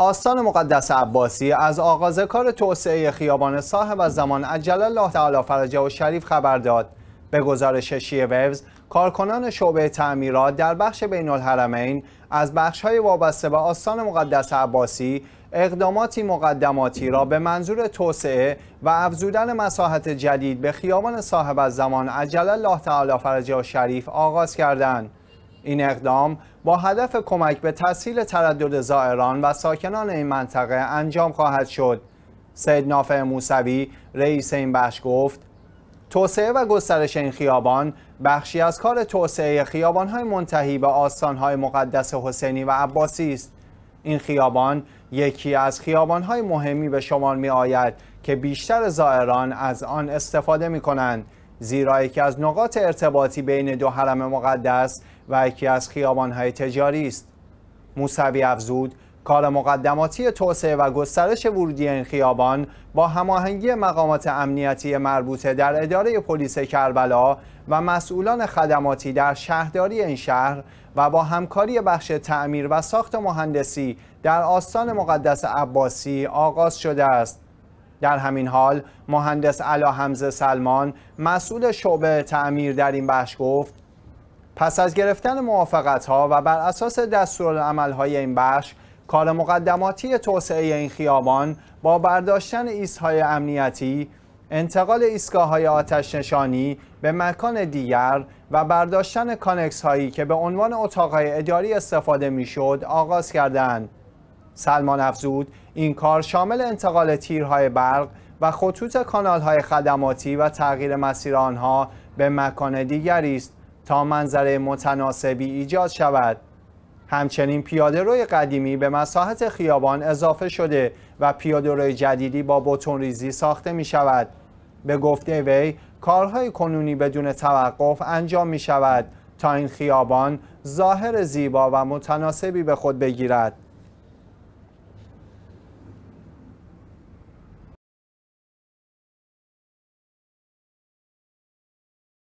آستان مقدس عباسی از آغاز کار توسعه خیابان صاحب از زمان عجل الله تعالی فرجه و شریف خبر داد به گزارش شیه کارکنان شعبه تعمیرات در بخش بین الحرمین از بخش های وابسته به آستان مقدس عباسی اقداماتی مقدماتی را به منظور توسعه و افزودن مساحت جدید به خیابان صاحب از زمان عجل الله تعالی فرجه و شریف آغاز کردند. این اقدام با هدف کمک به تسهیل تردد زائران و ساکنان این منطقه انجام خواهد شد سید نافع موسوی رئیس این بخش گفت توسعه و گسترش این خیابان بخشی از کار توسعه خیابانهای منتهی به آستانهای مقدس حسینی و عباسی است این خیابان یکی از خیابانهای مهمی به شمار می که بیشتر زائران از آن استفاده می کنند زیرا یکی از نقاط ارتباطی بین دو حرم مقدس و یکی از خیابانهای تجاری است موسوی افزود کار مقدماتی توسعه و گسترش ورودی این خیابان با هماهنگی مقامات امنیتی مربوطه در اداره پلیس کربلا و مسئولان خدماتی در شهرداری این شهر و با همکاری بخش تعمیر و ساخت مهندسی در آستان مقدس عباسی آغاز شده است در همین حال مهندس علا حمزه سلمان مسئول شعبه تعمیر در این بخش گفت پس از گرفتن موافقت ها و بر اساس دستورالعمل های این بخش کار مقدماتی توسعه این خیابان با برداشتن ایستهای امنیتی انتقال ایستگاه های آتش نشانی به مکان دیگر و برداشتن کانکس هایی که به عنوان اتاق اداری استفاده می شد آغاز کردند. سلمان افزود این کار شامل انتقال تیرهای برق و خطوط کانالهای خدماتی و تغییر مسیر آنها به مکان دیگری است تا منظره متناسبی ایجاد شود همچنین پیاده روی قدیمی به مساحت خیابان اضافه شده و پیاده روی جدیدی با بتون ریزی ساخته می شود به گفته وی کارهای کنونی بدون توقف انجام می شود تا این خیابان ظاهر زیبا و متناسبی به خود بگیرد